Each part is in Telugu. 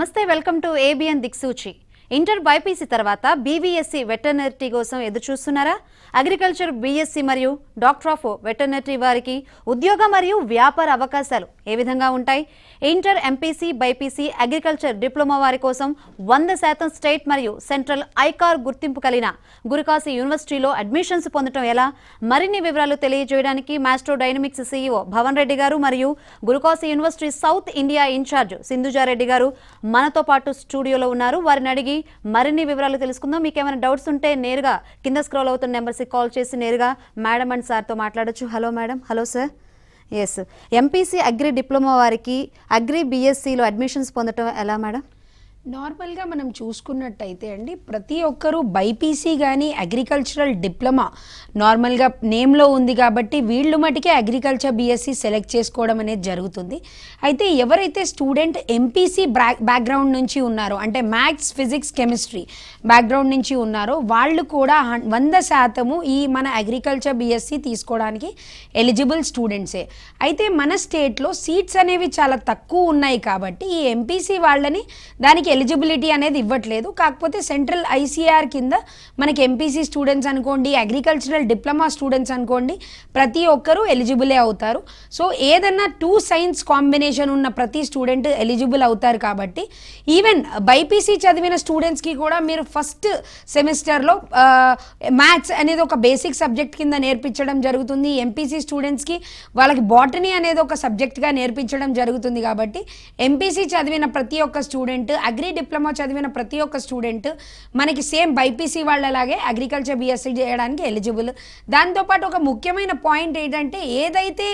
నమస్తే వెల్కమ్ టు ఏబిఎన్ దిక్సూచి ఇంటర్ బైపీసీ తర్వాత బీవీఎస్సీ e వెటర్నరిటీ కోసం ఎదురుచూస్తున్నారా అగ్రికల్చర్ బీఎస్సీ మరియు డాక్టర్ ఆఫ్ వెటర్నరీ వారికి ఉద్యోగ మరియు వ్యాపార అవకాశాలు ఏ విధంగా ఉంటాయి inter MPC BiPC agriculture diploma వారి కోసం వంద శాతం స్టేట్ మరియు సెంట్రల్ ఐకార్ గుర్తింపు కలిగిన గురుకాసి యూనివర్సిటీలో అడ్మిషన్స్ పొందడం ఎలా మరిన్ని వివరాలు తెలియజేయడానికి maestro dynamics CEO Bhavan Reddy గారు మరియు గురుకాసి యూనివర్సిటీ సౌత్ ఇండియా ఇన్ఛార్జ్ సింధుజారెడ్డి గారు మనతో పాటు స్టూడియోలో ఉన్నారు వారిని అడిగి మరిన్ని వివరాలు తెలుసుకుందాం మీకేమైనా డౌట్స్ ఉంటే నేరుగా కింద స్క్రోల్ అవుతున్న నెంబర్ చేసి కాల్ చేసి నేరుగా మేడం అండ్ సార్తో మాట్లాడచ్చు hello madam hello sir yes MPC agri diploma వారికి అగ్రి బీఎస్సీలో అడ్మిషన్స్ పొందటం ఎలా మేడం నార్మల్గా మనం చూసుకున్నట్టయితే అండి ప్రతి ఒక్కరూ బైపీసీ కానీ అగ్రికల్చరల్ డిప్లొమా నార్మల్గా నేమ్లో ఉంది కాబట్టి వీళ్ళు మటుకే అగ్రికల్చర్ బీఎస్సీ సెలెక్ట్ చేసుకోవడం అనేది జరుగుతుంది అయితే ఎవరైతే స్టూడెంట్ ఎంపీసీ బ్యాక్గ్రౌండ్ నుంచి ఉన్నారో అంటే మ్యాథ్స్ ఫిజిక్స్ కెమిస్ట్రీ బ్యాక్గ్రౌండ్ నుంచి ఉన్నారో వాళ్ళు కూడా వంద శాతము ఈ మన అగ్రికల్చర్ బీఎస్సీ తీసుకోవడానికి ఎలిజిబుల్ స్టూడెంట్సే అయితే మన స్టేట్లో సీట్స్ అనేవి చాలా తక్కువ ఉన్నాయి కాబట్టి ఈ ఎంపీసీ వాళ్ళని దానికి ఎలిజిబిలిటీ అనేది ఇవ్వట్లేదు కాకపోతే సెంట్రల్ ఐసీఆర్ కింద మనకి ఎంపీసీ స్టూడెంట్స్ అనుకోండి అగ్రికల్చరల్ డిప్లొమా స్టూడెంట్స్ అనుకోండి ప్రతి ఒక్కరూ ఎలిజిబులే అవుతారు సో ఏదన్నా టూ సైన్స్ కాంబినేషన్ ఉన్న ప్రతి స్టూడెంట్ ఎలిజిబుల్ అవుతారు కాబట్టి ఈవెన్ బైపీసీ చదివిన స్టూడెంట్స్కి కూడా మీరు ఫస్ట్ సెమిస్టర్లో మ్యాథ్స్ అనేది ఒక బేసిక్ సబ్జెక్ట్ కింద నేర్పించడం జరుగుతుంది ఎంపీసీ స్టూడెంట్స్కి వాళ్ళకి బాటనీ అనేది ఒక సబ్జెక్ట్గా నేర్పించడం జరుగుతుంది కాబట్టి ఎంపీసీ చదివిన ప్రతి ఒక్క స్టూడెంట్ అగ్రి అగ్రీ డిప్లొమా చదివిన ప్రతి ఒక్క స్టూడెంట్ మనకి సేమ్ బైపీసీ వాళ్ళలాగే అగ్రికల్చర్ బీఎస్సీ చేయడానికి ఎలిజిబుల్ దాంతోపాటు ఒక ముఖ్యమైన పాయింట్ ఏంటంటే ఏదైతే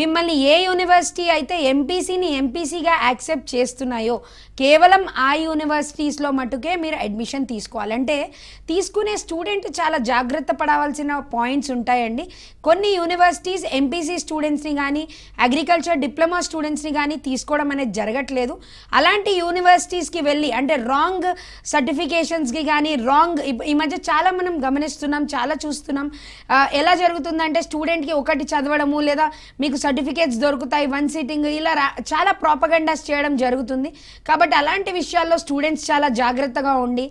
మిమ్మల్ని ఏ యూనివర్సిటీ అయితే ఎంపీసీని ఎంపీసీగా యాక్సెప్ట్ చేస్తున్నాయో కేవలం ఆ యూనివర్సిటీస్లో మటుకే మీరు అడ్మిషన్ తీసుకోవాలి అంటే తీసుకునే స్టూడెంట్ చాలా జాగ్రత్త పడవలసిన పాయింట్స్ ఉంటాయండి కొన్ని యూనివర్సిటీస్ ఎంపీసీ స్టూడెంట్స్ని కానీ అగ్రికల్చర్ డిప్లొమా స్టూడెంట్స్ని కానీ తీసుకోవడం అనేది జరగట్లేదు అలాంటి యూనివర్సిటీస్కి వెళ్ళి అంటే రాంగ్ సర్టిఫికేషన్స్కి కానీ రాంగ్ ఈ మధ్య చాలా మనం గమనిస్తున్నాం చాలా చూస్తున్నాం ఎలా జరుగుతుందంటే స్టూడెంట్కి ఒకటి చదవడము లేదా మీకు సర్టిఫికేట్స్ దొరుకుతాయి వన్ సిట్టింగ్ ఇలా చాలా ప్రాపగండాస్ చేయడం జరుగుతుంది కాబట్టి కాబట్టి అలాంటి విషయాల్లో స్టూడెంట్స్ చాలా జాగ్రత్తగా ఉండి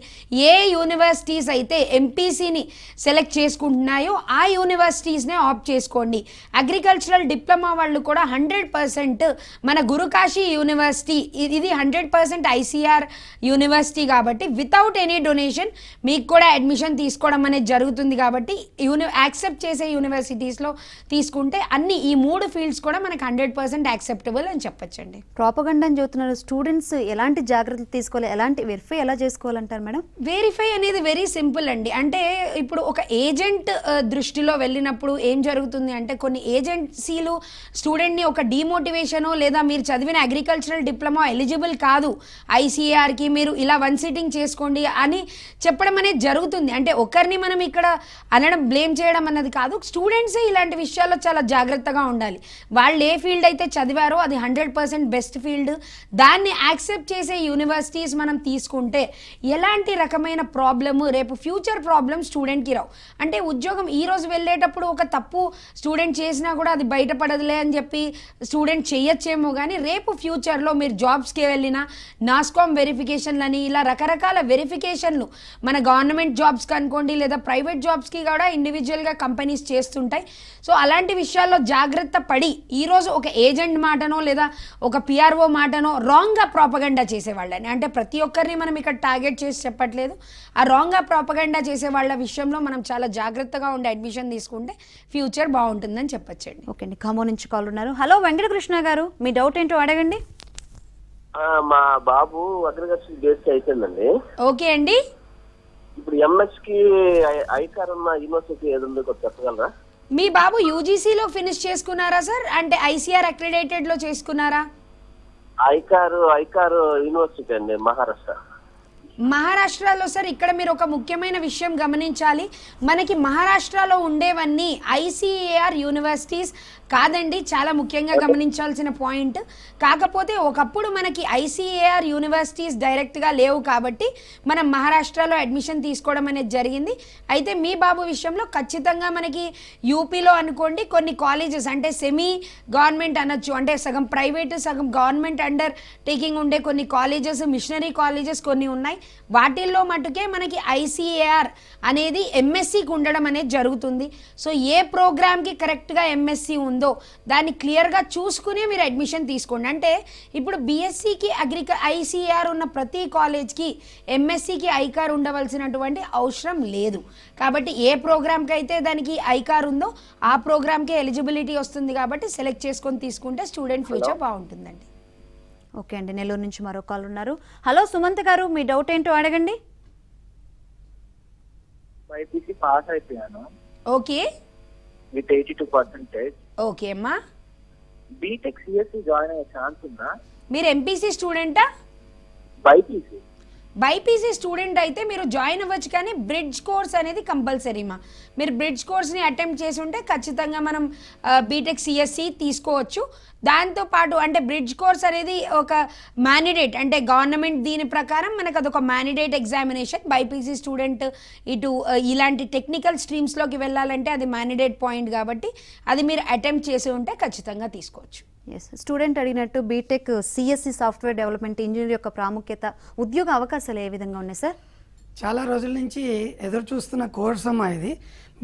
ఏ యూనివర్సిటీస్ అయితే ఎంపీసీని సెలెక్ట్ చేసుకుంటున్నాయో ఆ యూనివర్సిటీస్నే ఆప్ట్ చేసుకోండి అగ్రికల్చరల్ డిప్లొమా వాళ్ళు కూడా హండ్రెడ్ పర్సెంట్ మన గురుకాశీ యూనివర్సిటీ ఇది హండ్రెడ్ పర్సెంట్ ఐసీఆర్ యూనివర్సిటీ కాబట్టి వితౌట్ ఎనీ డొనేషన్ మీకు కూడా అడ్మిషన్ తీసుకోవడం అనేది జరుగుతుంది కాబట్టి యూని యాక్సెప్ట్ చేసే యూనివర్సిటీస్లో తీసుకుంటే అన్ని ఈ మూడు ఫీల్డ్స్ కూడా మనకు హండ్రెడ్ పర్సెంట్ యాక్సెప్టబుల్ అని చెప్పచ్చండి ప్రాపగండం చూస్తున్నారు స్టూడెంట్స్ ఎలా ఎలాంటి జాగ్రత్తలు తీసుకోవాలి ఎలాంటి వెరిఫై ఎలా చేసుకోవాలంటారు మేడం వెరిఫై అనేది వెరీ సింపుల్ అండి అంటే ఇప్పుడు ఒక ఏజెంట్ దృష్టిలో వెళ్ళినప్పుడు ఏం జరుగుతుంది అంటే కొన్ని ఏజెన్సీలు స్టూడెంట్ని ఒక డిమోటివేషన్ లేదా మీరు చదివిన అగ్రికల్చరల్ డిప్లొమా ఎలిజిబుల్ కాదు ఐసీఆర్కి మీరు ఇలా వన్ సిటింగ్ చేసుకోండి అని చెప్పడం అనేది జరుగుతుంది అంటే ఒకరిని మనం ఇక్కడ అనడం బ్లేమ్ చేయడం అన్నది కాదు స్టూడెంట్సే ఇలాంటి విషయాల్లో చాలా జాగ్రత్తగా ఉండాలి వాళ్ళు ఏ ఫీల్డ్ అయితే చదివారో అది హండ్రెడ్ పర్సెంట్ బెస్ట్ ఫీల్డ్ దాన్ని యాక్సెప్ట్ చేసే యూనివర్సిటీస్ మనం తీసుకుంటే ఎలాంటి రకమైన ప్రాబ్లము రేపు ఫ్యూచర్ ప్రాబ్లం స్టూడెంట్కి రావు అంటే ఉద్యోగం ఈరోజు వెళ్ళేటప్పుడు ఒక తప్పు స్టూడెంట్ చేసినా కూడా అది బయటపడదులే అని చెప్పి స్టూడెంట్ చేయొచ్చేమో కానీ రేపు ఫ్యూచర్లో మీరు జాబ్స్కి వెళ్ళినా నాస్కామ్ వెరిఫికేషన్లు అని ఇలా రకరకాల వెరిఫికేషన్లు మన గవర్నమెంట్ జాబ్స్కి అనుకోండి లేదా ప్రైవేట్ జాబ్స్కి కూడా ఇండివిజువల్గా కంపెనీస్ చేస్తుంటాయి సో అలాంటి విషయాల్లో జాగ్రత్త పడి ఈరోజు ఒక ఏజెంట్ మాటనో లేదా ఒక పిఆర్ఓ మాటనో రాంగ్గా ప్రాపగండ ప్రాపగండా చేసేవాళ్ళని అంటే ప్రతి ఒక్కరిని మనం ఇక్కడ టార్గెట్ చేసి చెప్పట్లేదు ఆ రాంగ్గా ప్రాపగండా చేసే వాళ్ళ విషయంలో మనం చాలా జాగ్రత్తగా ఉండి అడ్మిషన్ తీసుకుంటే ఫ్యూచర్ బాగుంటుందని చెప్పచ్చండి ఓకే అండి ఖమ్మం నుంచి కాల్ ఉన్నారు హలో వెంకటకృష్ణ గారు మీ డౌట్ ఏంటో అడగండి మా బాబు అగ్రికల్చర్ అయిపోయిందండి ఓకే అండి ఇప్పుడు ఎంఎస్ కి ఐకార్ ఉన్న యూనివర్సిటీ ఏదో చెప్పగలరా మీ బాబు యూజీసీలో ఫినిష్ చేసుకున్నారా సార్ అంటే ఐసీఆర్ అక్రిడేటెడ్ లో చేసుకున్నారా ఐకార్ ఐకార్ యూనివర్సిటీ అండి మహారాష్ట్ర మహారాష్ట్రలో సార్ ఇక్కడ మీరు ఒక ముఖ్యమైన విషయం గమనించాలి మనకి మహారాష్ట్రలో ఉండేవన్నీ ఐసీఏఆర్ యూనివర్సిటీస్ కాదండి చాలా ముఖ్యంగా గమనించాల్సిన పాయింట్ కాకపోతే ఒకప్పుడు మనకి ఐసీఏఆర్ యూనివర్సిటీస్ డైరెక్ట్గా లేవు కాబట్టి మనం మహారాష్ట్రలో అడ్మిషన్ తీసుకోవడం అనేది జరిగింది అయితే మీ బాబు విషయంలో ఖచ్చితంగా మనకి యూపీలో అనుకోండి కొన్ని కాలేజెస్ అంటే సెమీ గవర్నమెంట్ అనొచ్చు అంటే సగం ప్రైవేటు సగం గవర్నమెంట్ అండర్ టేకింగ్ ఉండే కొన్ని కాలేజెస్ మిషనరీ కాలేజెస్ కొన్ని ఉన్నాయి వాటిల్లో మటుకే మనకి ఐసీఏఆర్ అనేది ఎంఎస్సికి ఉండడం అనేది జరుగుతుంది సో ఏ ప్రోగ్రామ్కి కరెక్ట్గా ఎంఎస్సి ఉందో దాన్ని క్లియర్గా చూసుకునే మీరు అడ్మిషన్ తీసుకోండి అంటే ఇప్పుడు బీఎస్సీకి అగ్రిక ఐసీఆర్ ఉన్న ప్రతి కాలేజ్కి ఎంఎస్సికి ఐకార్ ఉండవలసినటువంటి అవసరం లేదు కాబట్టి ఏ ప్రోగ్రామ్కి అయితే దానికి ఐకార్ ఉందో ఆ ప్రోగ్రామ్కే ఎలిజిబిలిటీ వస్తుంది కాబట్టి సెలెక్ట్ చేసుకొని తీసుకుంటే స్టూడెంట్ ఫ్యూచర్ బాగుంటుందండి ఓకే అండి నెల్లూరు నుంచి మరో కాల్ ఉన్నారు హలో సుమంత్ గారు మీ డౌట్ ఏంటో అడగండి బైపీసీ పాస్ అయిపోయాను okay with eighty two percentage okay అమ్మా బీటెక్ సిఎస్సి జాయిన్ అయ్యే ఛాన్స్ ఉందా మీరు ఎంపీసీ స్టూడెంటా బైపీసీ బైపీసీ స్టూడెంట్ అయితే మీరు జాయిన్ అవ్వచ్చు కానీ బ్రిడ్జ్ కోర్స్ అనేది కంపల్సరీమా మీరు బ్రిడ్జ్ కోర్స్ని అటెంప్ట్ చేసి ఉంటే ఖచ్చితంగా మనం బీటెక్ సిఎస్సి e తీసుకోవచ్చు దాంతోపాటు అంటే బ్రిడ్జ్ కోర్స్ అనేది ఒక మ్యానిడేట్ అంటే గవర్నమెంట్ దీని ప్రకారం మనకు అదొక మ్యానిడేట్ ఎగ్జామినేషన్ బైపీసీ స్టూడెంట్ ఇటు ఇలాంటి టెక్నికల్ స్ట్రీమ్స్లోకి వెళ్ళాలంటే అది మ్యానిడేట్ పాయింట్ కాబట్టి అది మీరు అటెంప్ట్ చేసి ఉంటే ఖచ్చితంగా తీసుకోవచ్చు ఎస్ స్టూడెంట్ అడిగినట్టు BTech CSC software development engineer యొక్క ప్రాముఖ్యత ఉద్యోగ అవకాశాలు ఏ విధంగా ఉన్నాయి సార్ చాలా రోజుల నుంచి ఎదురు చూస్తున్న కోర్స్ అమ్మా ఇది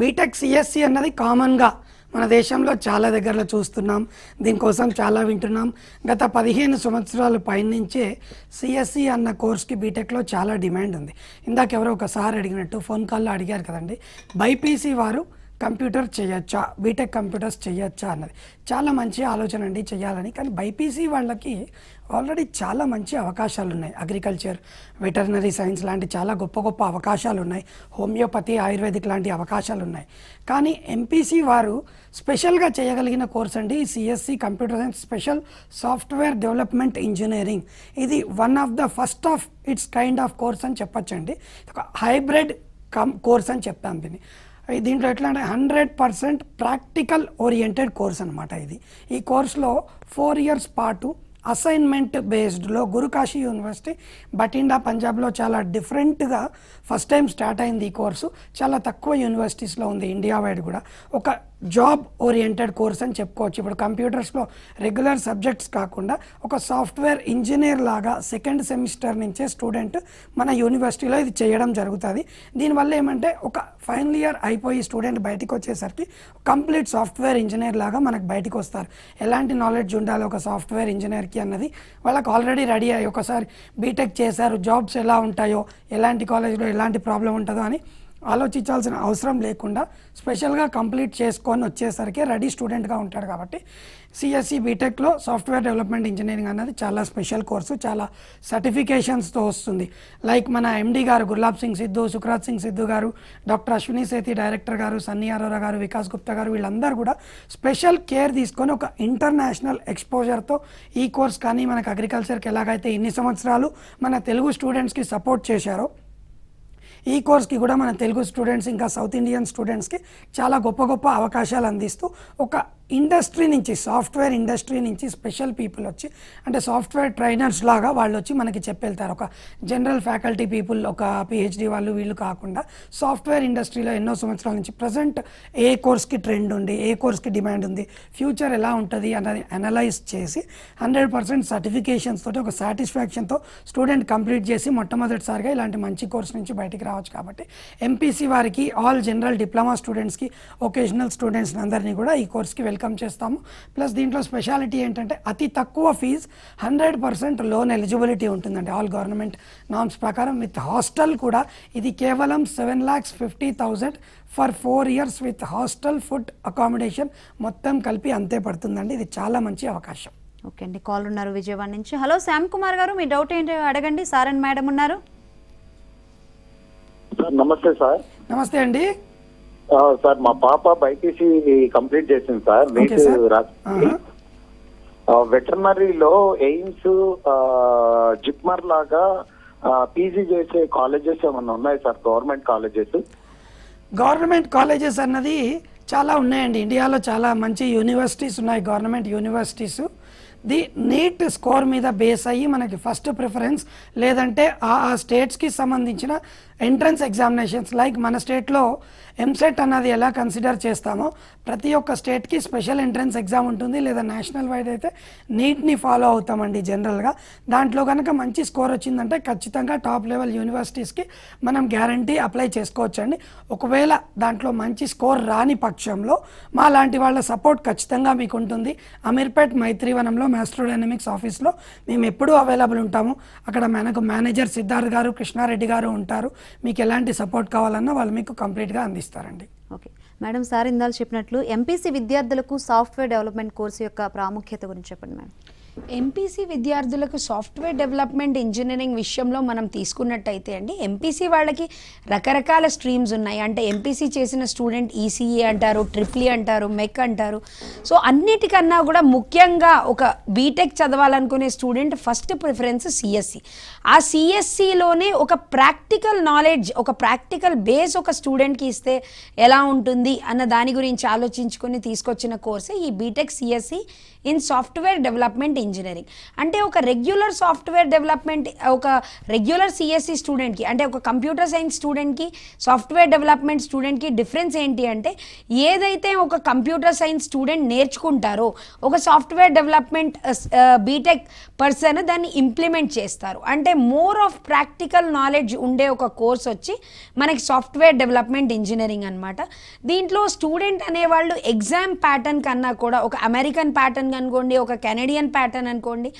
బీటెక్ సిఎస్సి e అన్నది కామన్గా మన దేశంలో చాలా దగ్గరలో చూస్తున్నాం దీనికోసం చాలా వింటున్నాం గత పదిహేను సంవత్సరాల పైనుంచే సిఎస్సి e అన్న కోర్స్కి బీటెక్లో చాలా డిమాండ్ ఉంది ఇందాక ఎవరో ఒకసారి అడిగినట్టు ఫోన్ కాల్లో అడిగారు కదండి బైపీసీ వారు కంప్యూటర్ చేయొచ్చా బీటెక్ కంప్యూటర్స్ చేయొచ్చా అన్నది చాలా మంచి ఆలోచన అండి చేయాలని కానీ బైపీసీ వాళ్ళకి ఆల్రెడీ చాలా మంచి అవకాశాలు ఉన్నాయి అగ్రికల్చర్ వెటర్నరీ సైన్స్ లాంటి చాలా గొప్ప గొప్ప అవకాశాలు ఉన్నాయి హోమియోపతి ఆయుర్వేదిక్ లాంటి అవకాశాలు ఉన్నాయి కానీ ఎంపీసీ వారు స్పెషల్గా చేయగలిగిన కోర్స్ అండి CSC computer science special software development engineering ఇది one of the first of its kind of course అని చెప్పొచ్చండి ఒక హైబ్రిడ్ కం కోర్స్ అని చెప్తాం దీన్ని దీంట్లో ఎట్లా అంటే hundred percent practical oriented course అనమాట ఇది ఈ కోర్సులో ఫోర్ ఇయర్స్ పాటు అసైన్మెంట్ బేస్డ్లో గురుకాశీ యూనివర్సిటీ బఠిండా పంజాబ్లో చాలా డిఫరెంట్గా ఫస్ట్ టైం స్టార్ట్ అయింది ఈ కోర్సు చాలా తక్కువ యూనివర్సిటీస్లో ఉంది ఇండియా వైడ్ కూడా ఒక జాబ్ ఓరియంటెడ్ కోర్స్ అని చెప్పుకోవచ్చు ఇప్పుడు కంప్యూటర్స్లో రెగ్యులర్ సబ్జెక్ట్స్ కాకుండా ఒక సాఫ్ట్వేర్ ఇంజనీర్ లాగా సెకండ్ సెమిస్టర్ నుంచే స్టూడెంట్ మన యూనివర్సిటీలో ఇది చేయడం జరుగుతుంది దీనివల్ల ఏమంటే ఒక ఫైనల్ ఇయర్ అయిపోయి స్టూడెంట్ బయటకు వచ్చేసరికి కంప్లీట్ సాఫ్ట్వేర్ ఇంజనీర్ లాగా మనకు బయటకు వస్తారు ఎలాంటి నాలెడ్జ్ ఉండాలి ఒక సాఫ్ట్వేర్ ఇంజనీర్కి అన్నది వాళ్ళకి ఆల్రెడీ రెడీ అయ్యి ఒకసారి బీటెక్ చేశారు జాబ్స్ ఎలా ఉంటాయో ఎలాంటి కాలేజ్లో ఎలాంటి ప్రాబ్లం ఉంటుందో అని ఆలోచించాల్సిన అవసరం లేకుండా స్పెషల్గా కంప్లీట్ చేసుకొని వచ్చేసరికి రెడీ స్టూడెంట్గా ఉంటాడు కాబట్టి సిఎస్సి బీటెక్లో సాఫ్ట్వేర్ డెవలప్మెంట్ ఇంజనీరింగ్ అనేది చాలా స్పెషల్ కోర్సు చాలా సర్టిఫికేషన్స్తో వస్తుంది లైక్ మన ఎండీ గారు గుర్లాబ్ సింగ్ సిద్ధు సుఖరాజ్ సింగ్ సిద్ధు గారు డాక్టర్ అశ్విని సేతి డైరెక్టర్ గారు సన్నీ అరోరా గారు వికాస్ గుప్తా గారు వీళ్ళందరూ కూడా స్పెషల్ కేర్ తీసుకొని ఒక ఇంటర్నేషనల్ ఎక్స్పోజర్తో ఈ కోర్స్ కానీ మనకు అగ్రికల్చర్కి ఎలాగైతే ఇన్ని సంవత్సరాలు మన తెలుగు స్టూడెంట్స్కి సపోర్ట్ చేశారో ఈ కోర్స్కి కూడా మన తెలుగు స్టూడెంట్స్ ఇంకా సౌత్ ఇండియన్ స్టూడెంట్స్కి చాలా గొప్ప గొప్ప అవకాశాలు అందిస్తూ ఒక ఇండస్ట్రీ నుంచి సాఫ్ట్వేర్ ఇండస్ట్రీ నుంచి స్పెషల్ పీపుల్ వచ్చి అంటే సాఫ్ట్వేర్ ట్రైనర్స్ లాగా వాళ్ళు వచ్చి మనకి చెప్పేళ్తారు ఒక జనరల్ ఫ్యాకల్టీ పీపుల్ ఒక పిహెచ్డి వాళ్ళు వీళ్ళు కాకుండా సాఫ్ట్వేర్ ఇండస్ట్రీలో ఎన్నో సంవత్సరాల నుంచి ప్రజెంట్ ఏ కోర్స్కి ట్రెండ్ ఉంది ఏ కోర్స్కి డిమాండ్ ఉంది ఫ్యూచర్ ఎలా ఉంటుంది అన్నది అనలైజ్ చేసి హండ్రెడ్ పర్సెంట్ సర్టిఫికేషన్స్ తోటి ఒక సాటిస్ఫాక్షన్తో స్టూడెంట్ కంప్లీట్ చేసి మొట్టమొదటిసారిగా ఇలాంటి మంచి కోర్స్ నుంచి బయటికి రావచ్చు కాబట్టి ఎంపీసీ వారికి ఆల్ జనరల్ డిప్లొమా స్టూడెంట్స్కి ఒకేషనల్ స్టూడెంట్స్ అందరినీ కూడా ఈ కోర్స్కి వెళ్ళి వెల్కమ్ చేస్తాము ప్లస్ దీంట్లో స్పెషాలిటీ ఏంటంటే అతి తక్కువ fee hundred percent loan eligibility ఉంటుందండి ఆల్ గవర్నమెంట్ నామ్స్ ప్రకారం విత్ హాస్టల్ కూడా ఇది కేవలం seven lakhs fifty thousand for four years with hostel food accommodation మొత్తం కలిపి అంతే పడుతుందండి ఇది చాలా మంచి అవకాశం ఓకే అండి కాల్ ఉన్నారు విజయవాడ నుంచి హలో శ్యామ్ కుమార్ గారు మీ డౌట్ ఏంటి అడగండి సార్ అండ్ మేడం ఉన్నారు నమస్తే సార్ నమస్తే అండి సార్ మా పాప బైపీసీ కంప్లీట్ చేసింది సార్ నీట్ రాసి వెటర్నరీలో ఎయిమ్స్ జిప్మర్ లాగా పీజీ చేసే కాలేజెస్ ఏమన్నా ఉన్నాయి sir government colleges government colleges అన్నది చాలా ఉన్నాయండి ఇండియాలో చాలా మంచి యూనివర్సిటీస్ ఉన్నాయి government universities the NEET score మీద బేస్ అయ్యి మనకి ఫస్ట్ ప్రిఫరెన్స్ లేదంటే ఆ ఆ స్టేట్స్కి సంబంధించిన ఎంట్రన్స్ ఎగ్జామినేషన్స్ లైక్ మన స్టేట్లో ఎంసెట్ అన్నది ఎలా కన్సిడర్ చేస్తామో ప్రతి ఒక్క స్టేట్కి స్పెషల్ ఎంట్రన్స్ ఎగ్జామ్ ఉంటుంది లేదా నేషనల్ వైడ్ అయితే నీట్ని ఫాలో అవుతామండి జనరల్గా దాంట్లో కనుక మంచి స్కోర్ వచ్చిందంటే ఖచ్చితంగా టాప్ లెవెల్ యూనివర్సిటీస్కి మనం గ్యారంటీ అప్లై చేసుకోవచ్చండి ఒకవేళ దాంట్లో మంచి స్కోర్ రాని పక్షంలో మా లాంటి వాళ్ళ సపోర్ట్ ఖచ్చితంగా మీకు ఉంటుంది అమీర్పేట్ మైత్రివనంలో డైనమిక్స్ ఆఫీస్లో మేము ఎప్పుడూ అవైలబుల్ ఉంటాము అక్కడ మనకు మేనేజర్ సిద్ధార్థ్ గారు కృష్ణారెడ్డి గారు ఉంటారు మీకు ఎలాంటి సపోర్ట్ కావాలన్నా వాళ్ళు మీకు కంప్లీట్గా అందిస్తారండి ఓకే మేడం సార్ ఇందాలు చెప్పినట్లు ఎంపీసీ విద్యార్థులకు సాఫ్ట్వేర్ డెవలప్మెంట్ కోర్సు యొక్క ప్రాముఖ్యత గురించి చెప్పండి మేడం ఎంపీసీ విద్యార్థులకు సాఫ్ట్వేర్ డెవలప్మెంట్ ఇంజనీరింగ్ విషయంలో మనం తీసుకున్నట్టయితే అండి ఎంపీసీ వాళ్ళకి రకరకాల స్ట్రీమ్స్ ఉన్నాయి అంటే ఎంపీసీ చేసిన స్టూడెంట్ ఈసీఈ e e అంటారు ట్రిప్లీ e అంటారు మెక్ అంటారు సో అన్నిటికన్నా కూడా ముఖ్యంగా ఒక బీటెక్ చదవాలనుకునే స్టూడెంట్ ఫస్ట్ ప్రిఫరెన్స్ సిఎస్సి ఆ సిఎస్సిలోనే ఒక ప్రాక్టికల్ నాలెడ్జ్ ఒక ప్రాక్టికల్ బేస్ ఒక స్టూడెంట్కి ఇస్తే ఎలా ఉంటుంది అన్న దాని గురించి ఆలోచించుకొని తీసుకొచ్చిన కోర్సే ఈ BTech CSC in software development engineering అంటే ఒక రెగ్యులర్ సాఫ్ట్వేర్ డెవలప్మెంట్ ఒక రెగ్యులర్ సిఎస్సి స్టూడెంట్కి అంటే ఒక కంప్యూటర్ సైన్స్ స్టూడెంట్కి సాఫ్ట్వేర్ డెవలప్మెంట్ స్టూడెంట్కి డిఫరెన్స్ ఏంటి అంటే ఏదైతే ఒక కంప్యూటర్ సైన్స్ స్టూడెంట్ నేర్చుకుంటారో ఒక సాఫ్ట్వేర్ డెవలప్మెంట్ బీటెక్ పర్సన్ దాన్ని ఇంప్లిమెంట్ చేస్తారు అంటే మోర్ ఆఫ్ ప్రాక్టికల్ నాలెడ్జ్ ఉండే ఒక కోర్స్ వచ్చి మనకి సాఫ్ట్వేర్ డెవలప్మెంట్ ఇంజనీరింగ్ అనమాట దీంట్లో స్టూడెంట్ అనేవాళ్ళు ఎగ్జామ్ ప్యాటర్న్ కన్నా కూడా ఒక అమెరికన్ ప్యాటర్న్ అనుకోండి ఒక కెనడియన్ ప్యాటర్న్ అనుకోండి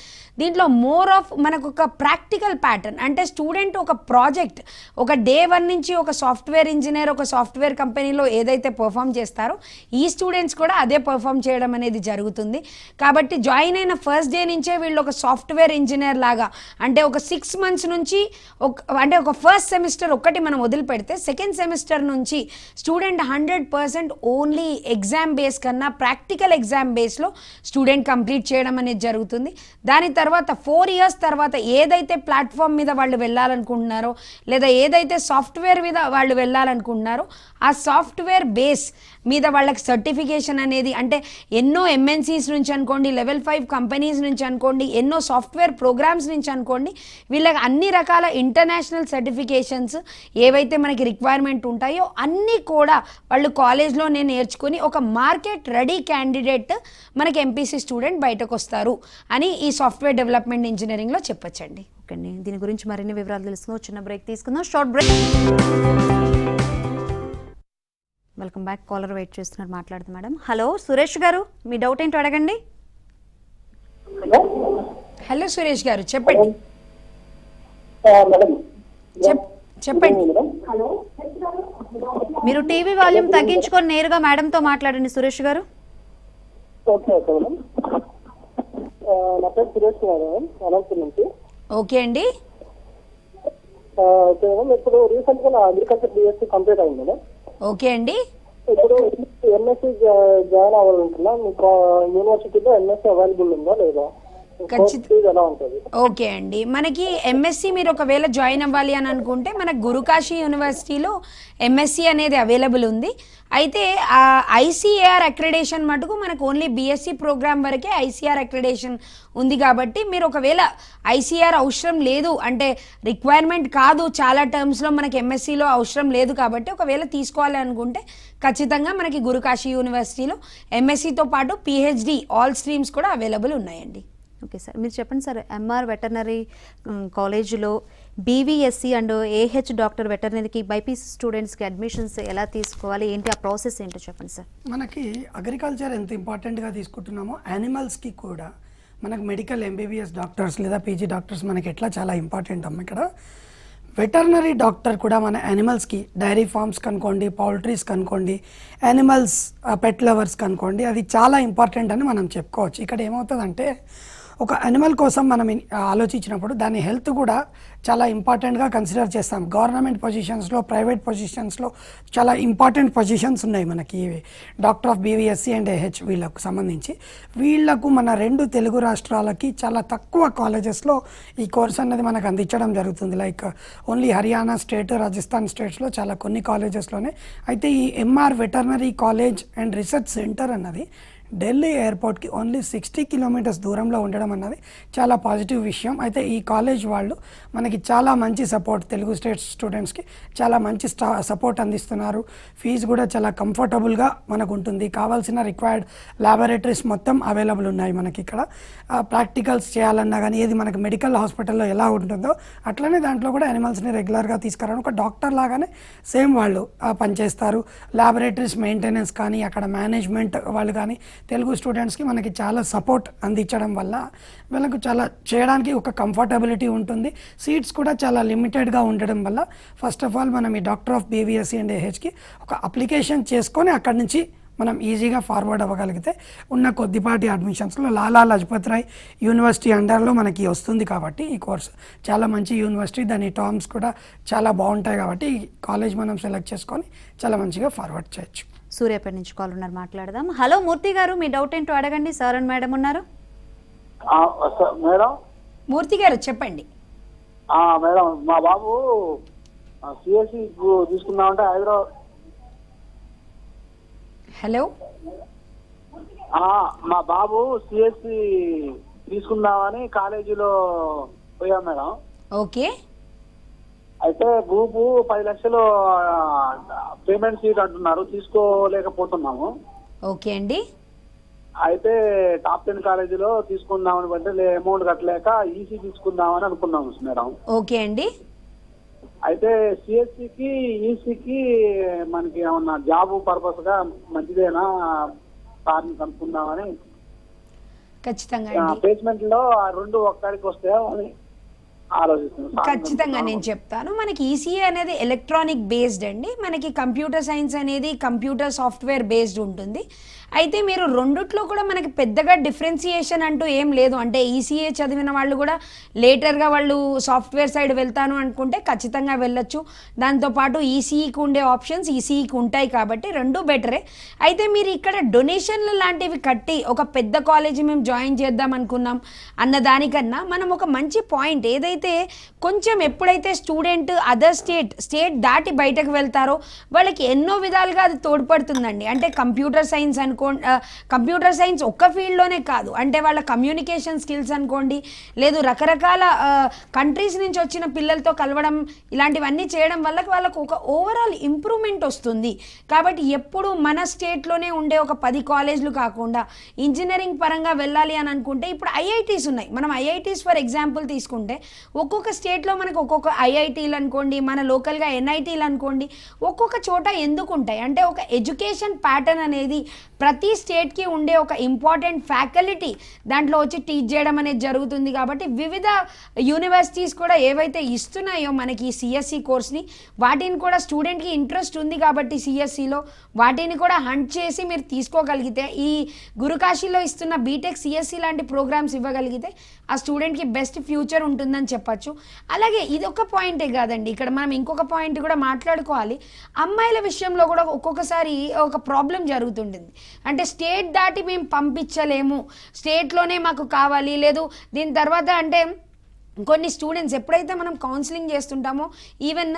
దీంట్లో మోర్ ఆఫ్ మనకు ఒక ప్రాక్టికల్ ప్యాటర్న్ అంటే స్టూడెంట్ ఒక ప్రాజెక్ట్ ఒక డే వన్ నుంచి ఒక సాఫ్ట్వేర్ ఇంజనీర్ ఒక సాఫ్ట్వేర్ కంపెనీలో ఏదైతే పర్ఫామ్ చేస్తారో ఈ స్టూడెంట్స్ కూడా అదే పర్ఫామ్ చేయడం అనేది జరుగుతుంది కాబట్టి జాయిన్ అయిన ఫస్ట్ డే నుంచే వీళ్ళు ఒక సాఫ్ట్వేర్ ఇంజనీర్ లాగా అంటే ఒక సిక్స్ మంత్స్ నుంచి ఒక అంటే ఒక ఫస్ట్ సెమిస్టర్ ఒకటి మనం వదిలిపెడితే సెకండ్ సెమిస్టర్ నుంచి student hundred percent only exam base కన్నా ప్రాక్టికల్ ఎగ్జామ్ బేస్లో స్టూడెంట్ కంప్లీట్ చేయడం అనేది జరుగుతుంది దాని తర్వాత తర్వాత ఫోర్ ఇయర్స్ తర్వాత ఏదైతే ప్లాట్ఫామ్ మీద వాళ్ళు వెళ్ళాలనుకుంటున్నారో లేదా ఏదైతే సాఫ్ట్వేర్ మీద వాళ్ళు వెళ్ళాలనుకుంటున్నారో ఆ సాఫ్ట్వేర్ బేస్ మీద వాళ్ళకి సర్టిఫికేషన్ అనేది అంటే ఎన్నో ఎంఎన్సీస్ నుంచి అనుకోండి లెవెల్ ఫైవ్ కంపెనీస్ నుంచి అనుకోండి ఎన్నో సాఫ్ట్వేర్ ప్రోగ్రామ్స్ నుంచి అనుకోండి వీళ్ళకి అన్ని రకాల ఇంటర్నేషనల్ సర్టిఫికేషన్స్ ఏవైతే మనకి రిక్వైర్మెంట్ ఉంటాయో అన్నీ కూడా వాళ్ళు కాలేజ్లో నేను నేర్చుకుని ఒక మార్కెట్ రెడీ క్యాండిడేట్ మనకి ఎంపీసీ స్టూడెంట్ బయటకు వస్తారు అని ఈ సాఫ్ట్వేర్ డెవలప్మెంట్ ఇంజనీరింగ్లో చెప్పొచ్చండి ఓకే దీని గురించి మరిన్ని వివరాలు తెలుసుకుందాం చిన్న బ్రేక్ తీసుకుందాం short break welcome back caller wait చేస్తున్నారు మాట్లాడుతూ మేడం హలో సురేష్ గారు మీ డౌట్ ఏంటో అడగండి హలో సురేష్ గారు చెప్పండి చెప్పండి మీరు టీవీ వాల్యూమ్ తగ్గించుకొని నేరుగా మేడంతో మాట్లాడండి సురేష్ గారు ఓకే అండి ఇప్పుడు రీసెంట్ గా అగ్రికల్చర్ బిఎస్సీ కంప్లీట్ అయింది మేడం ఓకే అండి ఇప్పుడు ఎంఎస్సి జాయిన్ అవ్వాలంటున్నా మీకు యూనివర్సిటీలో ఎంఎస్సి అవైలబుల్ ఉందా లేదా ఓకే అండి మనకి ఎంఎస్సి మీరు ఒకవేళ జాయిన్ అవ్వాలి అని అనుకుంటే మన గురుకాశీ యూనివర్సిటీలో ఎంఎస్సి అనేది అవైలబుల్ ఉంది అయితే ఐసీఏఆర్ అక్రిడేషన్ మటుకు మనకు ఓన్లీ బీఎస్సీ ప్రోగ్రామ్ వరకే ఐసీఆర్ అక్రిడేషన్ ఉంది కాబట్టి మీరు ఒకవేళ ఐసీఆర్ అవసరం లేదు అంటే రిక్వైర్మెంట్ కాదు చాలా టర్మ్స్లో మనకి ఎంఎస్సిలో అవసరం లేదు కాబట్టి ఒకవేళ తీసుకోవాలి అనుకుంటే ఖచ్చితంగా మనకి గురుకాశీ యూనివర్సిటీలో ఎంఎస్సితో పాటు పిహెచ్డి ఆల్ స్ట్రీమ్స్ కూడా అవైలబుల్ ఉన్నాయండి ఓకే సార్ మీరు చెప్పండి సార్ ఎంఆర్ వెటర్నరీ కాలేజీలో బీవీఎస్సీ అండ్ ఏహెచ్ డాక్టర్ వెటర్నరీకి బైపీసీ స్టూడెంట్స్కి అడ్మిషన్స్ ఎలా తీసుకోవాలి ఏంటి ఆ ప్రాసెస్ ఏంటో చెప్పండి సార్ మనకి అగ్రికల్చర్ ఎంత ఇంపార్టెంట్గా తీసుకుంటున్నామో యానిమల్స్కి కూడా మనకు మెడికల్ ఎంబీబీఎస్ డాక్టర్స్ లేదా పీజీ డాక్టర్స్ మనకి ఎట్లా చాలా ఇంపార్టెంట్ అమ్మ ఇక్కడ వెటర్నరీ డాక్టర్ కూడా మన యానిమల్స్కి డైరీ ఫార్మ్స్ కనుకోండి పౌల్ట్రీస్ కనుకోండి యానిమల్స్ పెట్ లవర్స్ కనుకోండి అది చాలా ఇంపార్టెంట్ అని మనం చెప్పుకోవచ్చు ఇక్కడ ఏమవుతుందంటే ఒక అనిమల్ కోసం మనం ఆలోచించినప్పుడు దాని హెల్త్ కూడా చాలా ఇంపార్టెంట్గా కన్సిడర్ చేస్తాం గవర్నమెంట్ పొజిషన్స్లో ప్రైవేట్ పొజిషన్స్లో చాలా ఇంపార్టెంట్ పొజిషన్స్ ఉన్నాయి మనకి doctor of BVSc and H వీళ్ళకు సంబంధించి వీళ్లకు మన రెండు తెలుగు రాష్ట్రాలకి చాలా తక్కువ కాలేజెస్లో ఈ కోర్స్ అన్నది మనకు అందించడం జరుగుతుంది like only Haryana state Rajasthan స్టేట్స్లో చాలా కొన్ని కాలేజెస్లోనే అయితే ఈ MR veterinary college and research center అన్నది ఢిల్లీ ఎయిర్పోర్ట్కి ఓన్లీ సిక్స్టీ కిలోమీటర్స్ దూరంలో ఉండడం అన్నది చాలా పాజిటివ్ విషయం అయితే ఈ కాలేజ్ వాళ్ళు మనకి చాలా మంచి సపోర్ట్ తెలుగు స్టేట్ స్టూడెంట్స్కి చాలా మంచి సపోర్ట్ అందిస్తున్నారు ఫీజు కూడా చాలా కంఫర్టబుల్గా మనకు ఉంటుంది కావాల్సిన రిక్వైర్డ్ ల్యాబొరేటరీస్ మొత్తం అవైలబుల్ ఉన్నాయి మనకి ఇక్కడ ప్రాక్టికల్స్ చేయాలన్నా కానీ ఏది మనకి మెడికల్ హాస్పిటల్లో ఎలా ఉంటుందో అట్లనే దాంట్లో కూడా యానిమల్స్ని రెగ్యులర్గా తీసుకురాను ఒక డాక్టర్ లాగానే సేమ్ వాళ్ళు పనిచేస్తారు ల్యాబొరేటరీస్ మెయింటెనెన్స్ కానీ అక్కడ మేనేజ్మెంట్ వాళ్ళు కానీ తెలుగు స్టూడెంట్స్కి మనకి చాలా సపోర్ట్ అందించడం వల్ల వీళ్ళకు చాలా చేయడానికి ఒక కంఫర్టబిలిటీ ఉంటుంది సీట్స్ కూడా చాలా లిమిటెడ్గా ఉండడం వల్ల ఫస్ట్ ఆఫ్ ఆల్ మనం ఈ డాక్టర్ ఆఫ్ బీబీఎస్సి అండ్ ఏహెచ్కి ఒక అప్లికేషన్ చేసుకొని అక్కడి నుంచి మనం ఈజీగా ఫార్వర్డ్ అవ్వగలిగితే ఉన్న కొద్దిపాటి అడ్మిషన్స్లో లాలా లజపత్ రాయ్ యూనివర్సిటీ అండర్లో మనకి వస్తుంది కాబట్టి ఈ కోర్సు చాలా మంచి యూనివర్సిటీ దాని టర్మ్స్ కూడా చాలా బాగుంటాయి కాబట్టి ఈ కాలేజ్ మనం సెలెక్ట్ చేసుకొని చాలా మంచిగా ఫార్వర్డ్ చేయొచ్చు సూర్యాపేట నుంచి కాల్ ఉన్నారు మాట్లాడదాం హలో మూర్తి గారు మీ డౌట్ ఏంటో అడగండి సార్ అండ్ మేడం ఉన్నారు మేడం మూర్తి గారు చెప్పండి మేడం మా బాబు సిఎస్సి తీసుకుందామంటే హైదరాబాద్ హలో మా బాబు సిఎస్సి తీసుకుందామని కాలేజీలో పోయాం మేడం ఓకే అయితే గ్రూపు పది లక్షలు పేమెంట్ సీట్ అంటున్నారు తీసుకోలేకపోతున్నాము ఓకే అండి అయితే టాప్ టెన్ కాలేజీలో తీసుకుందామని అంటే అమౌంట్ కట్టలేక ఈసీ తీసుకుందామని అనుకున్నాము మేడం ఓకే అండి అయితే సిఎస్సికి ఈసీకి మనకి ఏమన్నా జాబ్ పర్పస్ గా మంచిదేనా సార్ని కనుక్కుందామని ఖచ్చితంగా ప్లేస్మెంట్ లో రెండు ఒక్కడికి వస్తే అని ఖచ్చితంగా నేను చెప్తాను మనకి ఈసీఏ e అనేది ఎలక్ట్రానిక్ బేస్డ్ అండి మనకి కంప్యూటర్ సైన్స్ అనేది కంప్యూటర్ సాఫ్ట్వేర్ బేస్డ్ ఉంటుంది అయితే మీరు రెండిట్లో కూడా మనకి పెద్దగా డిఫరెన్సియేషన్ అంటూ ఏం లేదు అంటే ఈసీఏ e చదివిన వాళ్ళు కూడా లేటర్గా వాళ్ళు సాఫ్ట్వేర్ సైడ్ వెళ్తాను అనుకుంటే ఖచ్చితంగా వెళ్ళొచ్చు దాంతోపాటు ఈసీఈకి e ఉండే ఆప్షన్స్ ఈసీఈకి e ఉంటాయి కాబట్టి రెండు బెటరే అయితే మీరు ఇక్కడ డొనేషన్లు లాంటివి కట్టి ఒక పెద్ద కాలేజీ మేము జాయిన్ చేద్దాం అనుకున్నాం అన్న దానికన్నా మనం ఒక మంచి పాయింట్ ఏదైతే కొంచెం ఎప్పుడైతే స్టూడెంట్ అదర్ స్టేట్ స్టేట్ దాటి బయటకు వెళ్తారో వాళ్ళకి ఎన్నో విధాలుగా అది తోడ్పడుతుందండి అంటే కంప్యూటర్ సైన్స్ అను అనుకోండి కంప్యూటర్ సైన్స్ ఒక్క ఫీల్డ్లోనే కాదు అంటే వాళ్ళ కమ్యూనికేషన్ స్కిల్స్ అనుకోండి లేదు రకరకాల కంట్రీస్ నుంచి వచ్చిన పిల్లలతో కలవడం ఇలాంటివన్నీ చేయడం వల్ల వాళ్ళకు ఒక ఓవరాల్ ఇంప్రూవ్మెంట్ వస్తుంది కాబట్టి ఎప్పుడు మన స్టేట్లోనే ఉండే ఒక పది కాలేజ్లు కాకుండా ఇంజనీరింగ్ పరంగా వెళ్ళాలి అని అనుకుంటే ఇప్పుడు ఐఐటీస్ ఉన్నాయి మనం ఐఐటీస్ ఫర్ ఎగ్జాంపుల్ తీసుకుంటే ఒక్కొక్క స్టేట్లో మనకు ఒక్కొక్క ఐఐటీలు అనుకోండి మన లోకల్గా ఎన్ఐటీలు అనుకోండి ఒక్కొక్క చోట ఎందుకు ఉంటాయి అంటే ఒక ఎడ్యుకేషన్ ప్యాటర్న్ అనేది ప్రతి స్టేట్కి ఉండే ఒక ఇంపార్టెంట్ ఫ్యాకల్టీ దాంట్లో వచ్చి టీచ్ చేయడం అనేది జరుగుతుంది కాబట్టి వివిధ యూనివర్సిటీస్ కూడా ఏవైతే ఇస్తున్నాయో మనకి ఈ సిఎస్సి e కోర్స్ని వాటిని కూడా స్టూడెంట్కి ఇంట్రెస్ట్ ఉంది కాబట్టి సిఎస్సిలో e వాటిని కూడా హంట్ చేసి మీరు తీసుకోగలిగితే ఈ గురుకాశీలో ఇస్తున్న బీటెక్ సిఎస్సి e లాంటి ప్రోగ్రామ్స్ ఇవ్వగలిగితే ఆ స్టూడెంట్కి బెస్ట్ ఫ్యూచర్ ఉంటుందని చెప్పచ్చు అలాగే ఇది ఒక పాయింటే కాదండి ఇక్కడ మనం ఇంకొక పాయింట్ కూడా మాట్లాడుకోవాలి అమ్మాయిల విషయంలో కూడా ఒక్కొక్కసారి ఒక ప్రాబ్లం జరుగుతుంటుంది అంటే స్టేట్ దాటి మేము పంపించలేము స్టేట్లోనే మాకు కావాలి లేదు దీని తర్వాత అంటే కొన్ని స్టూడెంట్స్ ఎప్పుడైతే మనం కౌన్సిలింగ్ చేస్తుంటామో ఈవెన్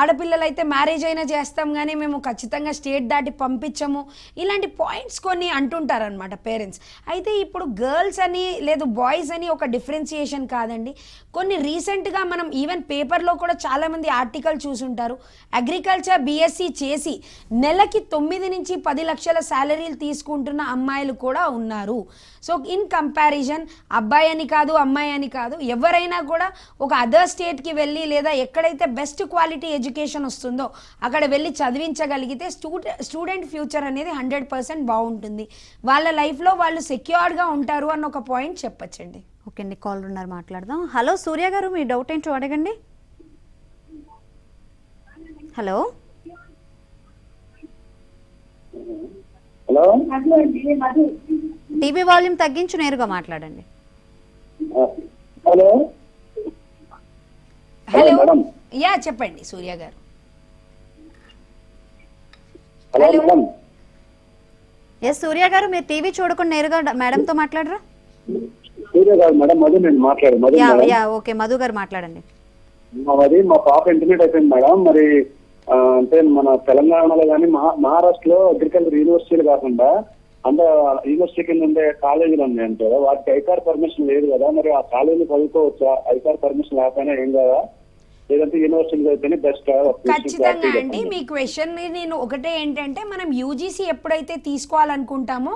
ఆడపిల్లలు అయితే మ్యారేజ్ అయినా చేస్తాం కానీ మేము ఖచ్చితంగా స్టేట్ దాటి పంపించము ఇలాంటి పాయింట్స్ కొన్ని అంటుంటారనమాట పేరెంట్స్ అయితే ఇప్పుడు గర్ల్స్ అని లేదు బాయ్స్ అని ఒక డిఫరెన్సియేషన్ కాదండి కొన్ని రీసెంట్గా మనం ఈవెన్ పేపర్లో కూడా చాలామంది ఆర్టికల్ చూసుంటారు అగ్రికల్చర్ బీఎస్సీ చేసి నెలకి తొమ్మిది నుంచి పది లక్షల శాలరీలు తీసుకుంటున్న అమ్మాయిలు కూడా ఉన్నారు సో ఇన్ కంపారిజన్ అబ్బాయి అని కాదు అమ్మాయి అని కాదు ఎవరైనా కూడా ఒక అదర్ స్టేట్కి వెళ్ళి లేదా ఎక్కడైతే బెస్ట్ క్వాలిటీ ఎడ్యుకేషన్ వస్తుందో అక్కడ వెళ్ళి చదివించగలిగితే స్టూడెంట్ ఫ్యూచర్ అనేది హండ్రెడ్ పర్సెంట్ బాగుంటుంది వాళ్ళ లైఫ్లో వాళ్ళు సెక్యూర్డ్గా ఉంటారు అన్న ఒక పాయింట్ చెప్పచ్చండి ఓకే అండి కాల్ ఉన్నారు మాట్లాడదాం హలో సూర్య గారు మీ డౌట్ ఏంటో అడగండి హలో హలో టీవీ వాల్యూమ్ తగ్గించి నేరుగా మాట్లాడండి హలో హలో యా చెప్పండి సూర్య గారు ఎస్ సూర్య గారు మీరు టీవీ చూడకుండా నేరుగా మేడం తో మాట్లాడరా మధు ఓకే మధు గారు మాట్లాడండి మరి మా పాప ఇంటర్మీడియట్ అయిపోయింది మేడం మరి అంటే మన తెలంగాణలో కానీ మహారాష్ట్రలో అగ్రికల్చర్ యూనివర్సిటీలు కాకుండా అంటే యూనివర్సిటీ కింద ఉండే కాలేజీలు ఉన్నాయి అంటారు వాటికి ఐకార్ పర్మిషన్ లేదు కదా మరి ఆ కాలేజీలు చదువుకోవచ్చా ఐకార్ పర్మిషన్ లేకపోయినా ఏం కదా లేదంటే యూనివర్సిటీలో అయితేనే బెస్ట్ ఖచ్చితంగా అండి మీ క్వశ్చన్ నేను ఒకటే ఏంటంటే మనం యూజీసీ ఎప్పుడైతే తీసుకోవాలనుకుంటామో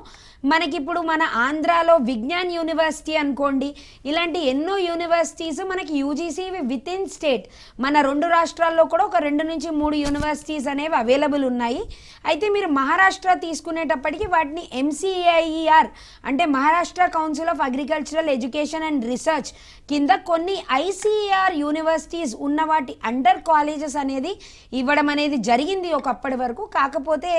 మనకి ఇప్పుడు మన ఆంధ్రాలో విజ్ఞాన్ యూనివర్సిటీ అనుకోండి ఇలాంటి ఎన్నో యూనివర్సిటీస్ మనకి యూజీసీ విత్ ఇన్ స్టేట్ మన రెండు రాష్ట్రాల్లో కూడా ఒక రెండు నుంచి మూడు యూనివర్సిటీస్ అనేవి అవైలబుల్ ఉన్నాయి అయితే మీరు మహారాష్ట్ర తీసుకునేటప్పటికి వాటిని ఎంసీఐఆర్ e అంటే Maharashtra council of agricultural education and research కింద కొన్ని ఐసీఆర్ యూనివర్సిటీస్ e ఉన్న వాటి అండర్ కాలేజెస్ అనేది ఇవ్వడం అనేది జరిగింది ఒకప్పటి వరకు కాకపోతే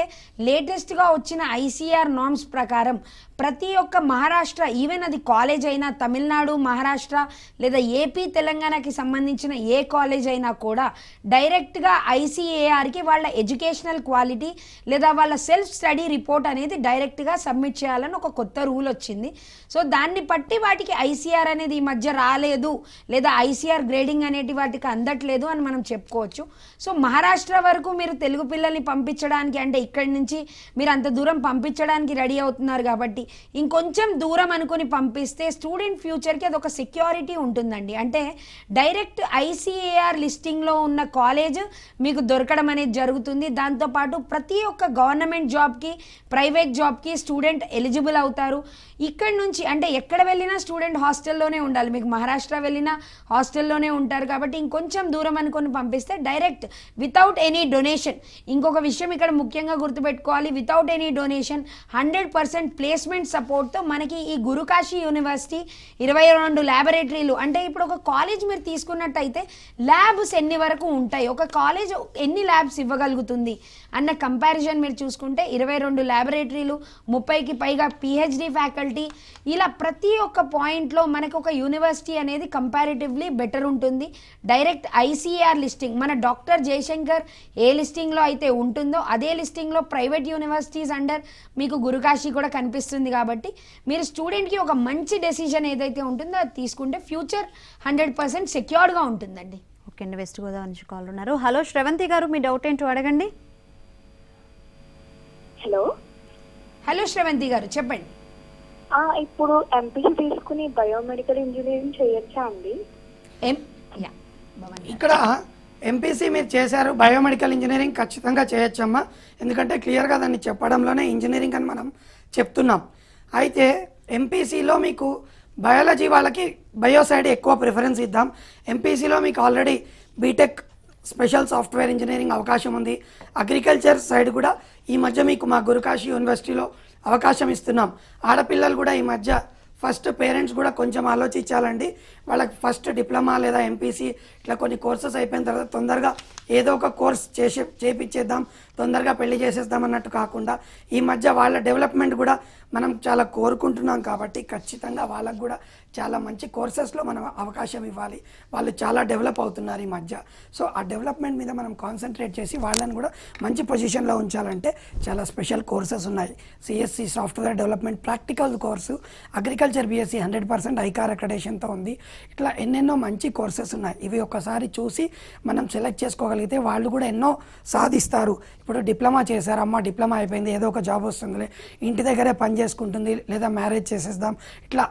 లేటెస్ట్గా వచ్చిన ఐసీఆర్ నామ్స్ ప్రకారం ప్రతి ఒక్క మహారాష్ట్ర ఈవెన్ అది కాలేజ్ అయినా తమిళనాడు మహారాష్ట్ర లేదా ఏపీ తెలంగాణకి సంబంధించిన ఏ కాలేజ్ అయినా కూడా డైరెక్ట్గా ఐసీఏఆర్కి వాళ్ళ ఎడ్యుకేషనల్ క్వాలిటీ లేదా వాళ్ళ సెల్ఫ్ స్టడీ రిపోర్ట్ అనేది డైరెక్ట్గా సబ్మిట్ చేయాలని ఒక కొత్త రూల్ వచ్చింది సో దాన్ని బట్టి వాటికి ఐసీఆర్ అనేది ఈ మధ్య రాలేదు లేదా ఐసీఆర్ గ్రేడింగ్ అనేటి వాటికి అందట్లేదు అని మనం చెప్పుకోవచ్చు సో మహారాష్ట్ర వరకు మీరు తెలుగు పిల్లల్ని పంపించడానికి అంటే ఇక్కడి నుంచి మీరు అంత దూరం పంపించడానికి రెడీ అవుతున్నారు కాబట్టి ఇంకొంచెం దూరం అనుకుని పంపిస్తే స్టూడెంట్ ఫ్యూచర్కి అదొక సెక్యూరిటీ ఉంటుందండి అంటే డైరెక్ట్ ఐసీఏఆర్ లిస్టింగ్లో ఉన్న కాలేజ్ మీకు దొరకడం అనేది జరుగుతుంది దాంతోపాటు ప్రతి ఒక్క గవర్నమెంట్ జాబ్కి ప్రైవేట్ జాబ్కి స్టూడెంట్ ఎలిజిబుల్ అవుతారు ఇక్కడ నుంచి అంటే ఎక్కడ వెళ్ళినా స్టూడెంట్ హాస్టల్లోనే ఉండాలి మీకు మహారాష్ట్ర వెళ్ళినా హాస్టల్లోనే ఉంటారు కాబట్టి ఇంకొంచెం దూరం అనుకొని పంపిస్తే డైరెక్ట్ వితౌట్ ఎనీ డొనేషన్ ఇంకొక విషయం ఇక్కడ ముఖ్యంగా గుర్తుపెట్టుకోవాలి without any donation hundred percent placement సపోర్ట్తో మనకి ఈ గురుకాశీ యూనివర్సిటీ ఇరవై రెండు ల్యాబొరేటరీలు అంటే ఇప్పుడు ఒక కాలేజ్ మీరు తీసుకున్నట్టయితే ల్యాబ్స్ ఎన్ని వరకు ఉంటాయి ఒక కాలేజ్ ఎన్ని ల్యాబ్స్ ఇవ్వగలుగుతుంది అన్న కంపారిజన్ మీరు చూసుకుంటే ఇరవై రెండు ల్యాబొరేటరీలు ముప్పైకి పైగా పిహెచ్డి ఫ్యాకల్టీ క్వాలిటీ ఇలా ప్రతి ఒక్క పాయింట్లో మనకు ఒక యూనివర్సిటీ అనేది కంపారిటివ్లీ బెటర్ ఉంటుంది డైరెక్ట్ ఐసీఆర్ లిస్టింగ్ మన డాక్టర్ జయశంకర్ ఏ లిస్టింగ్లో అయితే ఉంటుందో అదే లిస్టింగ్లో ప్రైవేట్ యూనివర్సిటీస్ అండర్ మీకు గురుకాశీ కూడా కనిపిస్తుంది కాబట్టి మీరు స్టూడెంట్కి ఒక మంచి డెసిషన్ ఏదైతే ఉంటుందో అది తీసుకుంటే ఫ్యూచర్ హండ్రెడ్ పర్సెంట్ సెక్యూర్డ్గా ఉంటుందండి ఓకే అండి వెస్ట్ గోదావరి నుంచి కాల్ ఉన్నారు హలో శ్రవంతి గారు మీ డౌట్ ఏంటో అడగండి హలో హలో శ్రవంతి గారు చెప్పండి ఇప్పుడు ఎంపీసీ తీసుకుని బయోమెడికల్ ఇంజనీరింగ్ చేయొచ్చా అండి ఇక్కడ ఎంపీసీ మీరు చేశారు బయోమెడికల్ ఇంజనీరింగ్ ఖచ్చితంగా చేయొచ్చమ్మా ఎందుకంటే క్లియర్గా దాన్ని చెప్పడంలోనే ఇంజనీరింగ్ అని మనం చెప్తున్నాం అయితే ఎంపీసీలో మీకు బయాలజీ వాళ్ళకి బయో సైడ్ ఎక్కువ ప్రిఫరెన్స్ ఇద్దాం ఎంపీసీలో మీకు already BTech special software engineering అవకాశం ఉంది అగ్రికల్చర్ సైడ్ కూడా ఈ మధ్య మీకు మా గురుకాశీ యూనివర్సిటీలో అవకాశం ఇస్తున్నాం ఆడపిల్లలు కూడా ఈ మధ్య ఫస్ట్ పేరెంట్స్ కూడా కొంచెం ఆలోచించాలండి వాళ్ళకి ఫస్ట్ డిప్లొమా లేదా ఎంపీసీ ఇట్లా కొన్ని కోర్సెస్ అయిపోయిన తర్వాత తొందరగా ఏదో ఒక కోర్స్ చేసే చేపించేద్దాం తొందరగా పెళ్లి చేసేస్తామన్నట్టు కాకుండా ఈ మధ్య వాళ్ళ డెవలప్మెంట్ కూడా మనం చాలా కోరుకుంటున్నాం కాబట్టి ఖచ్చితంగా వాళ్ళకు కూడా చాలా మంచి కోర్సెస్లో మనం అవకాశం ఇవ్వాలి వాళ్ళు చాలా డెవలప్ అవుతున్నారు ఈ మధ్య సో ఆ డెవలప్మెంట్ మీద మనం కాన్సన్ట్రేట్ చేసి వాళ్ళని కూడా మంచి పొజిషన్లో ఉంచాలంటే చాలా స్పెషల్ కోర్సెస్ ఉన్నాయి CSC software development practical course agriculture BSc hundred percent ICAR అక్రడేషన్తో ఉంది ఇట్లా ఎన్నెన్నో మంచి కోర్సెస్ ఉన్నాయి ఇవి ఒకసారి చూసి మనం సెలెక్ట్ చేసుకోగలిగితే వాళ్ళు కూడా ఎన్నో సాధిస్తారు ఇప్పుడు డిప్లొమా అమ్మ డిప్లొమా అయిపోయింది ఏదో ఒక జాబ్ వస్తుందిలే ఇంటి దగ్గరే పని చేసుకుంటుంది లేదా మ్యారేజ్ చేసేద్దాం ఇట్లా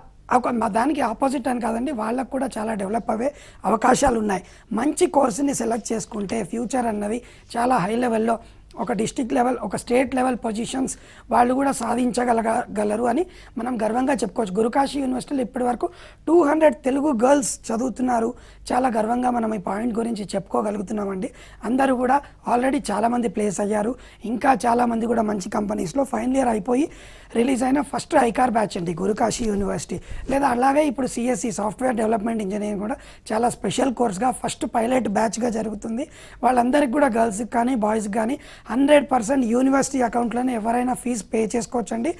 దానికి ఆపోజిట్ అని కాదండి వాళ్ళకు కూడా చాలా డెవలప్ అయ్యే అవకాశాలు ఉన్నాయి మంచి కోర్సుని సెలెక్ట్ చేసుకుంటే ఫ్యూచర్ అన్నది చాలా హై లెవెల్లో ఒక డిస్టిక్ లెవెల్ ఒక స్టేట్ లెవెల్ పొజిషన్స్ వాళ్ళు కూడా సాధించగలగలరు అని మనం గర్వంగా చెప్పుకోవచ్చు గురుకాశీ యూనివర్సిటీలో ఇప్పటి వరకు టూ హండ్రెడ్ తెలుగు గర్ల్స్ చదువుతున్నారు చాలా గర్వంగా మనం ఈ పాయింట్ గురించి చెప్పుకోగలుగుతున్నామండి అందరూ కూడా ఆల్రెడీ చాలామంది ప్లేస్ అయ్యారు ఇంకా చాలామంది కూడా మంచి కంపెనీస్లో ఫైనల్ ఇయర్ అయిపోయి రిలీజ్ అయిన ఫస్ట్ ఐకార్ బ్యాచ్ అండి గురుకాశీ యూనివర్సిటీ లేదా అలాగే ఇప్పుడు సిఎస్సి సాఫ్ట్వేర్ డెవలప్మెంట్ ఇంజనీరింగ్ కూడా చాలా స్పెషల్ కోర్స్గా ఫస్ట్ పైలట్ బ్యాచ్గా జరుగుతుంది వాళ్ళందరికీ కూడా గర్ల్స్కి కానీ బాయ్స్కి కానీ హండ్రెడ్ పర్సెంట్ యూనివర్సిటీ అకౌంట్లోనే ఎవరైనా ఫీజు పే చేసుకోవచ్చండి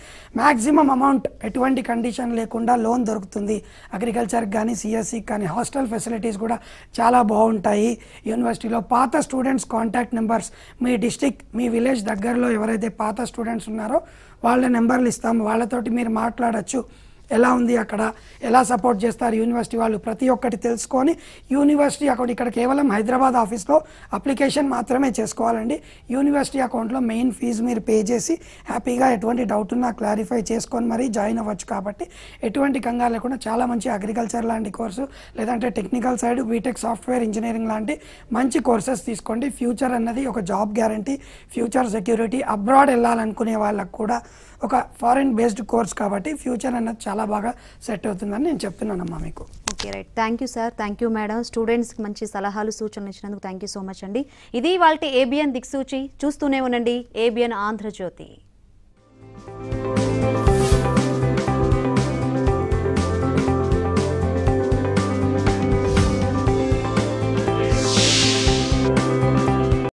మ్యాక్సిమం అమౌంట్ ఎటువంటి కండిషన్ లేకుండా లోన్ దొరుకుతుంది అగ్రికల్చర్కి కానీ సిఎస్సి కానీ హాస్టల్ ఫెసిలిటీస్ కూడా చాలా బాగుంటాయి యూనివర్సిటీలో పాత స్టూడెంట్స్ కాంటాక్ట్ నెంబర్స్ మీ డిస్టిక్ మీ విలేజ్ దగ్గరలో ఎవరైతే పాత స్టూడెంట్స్ ఉన్నారో వాళ్ళ నెంబర్లు ఇస్తాము వాళ్ళతోటి మీరు మాట్లాడచ్చు ఎలా ఉంది అక్కడ ఎలా సపోర్ట్ చేస్తారు యూనివర్సిటీ వాళ్ళు ప్రతి ఒక్కటి తెలుసుకొని యూనివర్సిటీ అకౌంట్ ఇక్కడ కేవలం హైదరాబాద్ ఆఫీస్లో అప్లికేషన్ మాత్రమే చేసుకోవాలండి యూనివర్సిటీ అకౌంట్లో మెయిన్ ఫీజు మీరు పే చేసి హ్యాపీగా ఎటువంటి డౌట్ ఉన్నా క్లారిఫై చేసుకొని మరీ జాయిన్ అవ్వచ్చు కాబట్టి ఎటువంటి కంగారు లేకుండా చాలా మంచి అగ్రికల్చర్ లాంటి కోర్సు లేదంటే technical side BTech software engineering లాంటి మంచి కోర్సెస్ తీసుకోండి ఫ్యూచర్ అన్నది ఒక job guarantee future security abroad వెళ్ళాలనుకునే వాళ్ళకు కూడా ఒక ఫారిన్ బేస్డ్ కోర్స్ కాబట్టి ఫ్యూచర్ అన్నది చాలా చాలా బాగా సెట్ అవుతుందని నేను చెప్తున్నానమ్మా మీకు okay right thank you sir thank you madam స్టూడెంట్స్కి మంచి సలహాలు సూచనలు ఇచ్చినందుకు థ్యాంక్ యూ సో మచ్ అండి ఇది వాళ్ళ ఏబిఎన్ దిక్సూచి చూస్తూనే ఉండండి ఏబిఎన్ ఆంధ్రజ్యోతి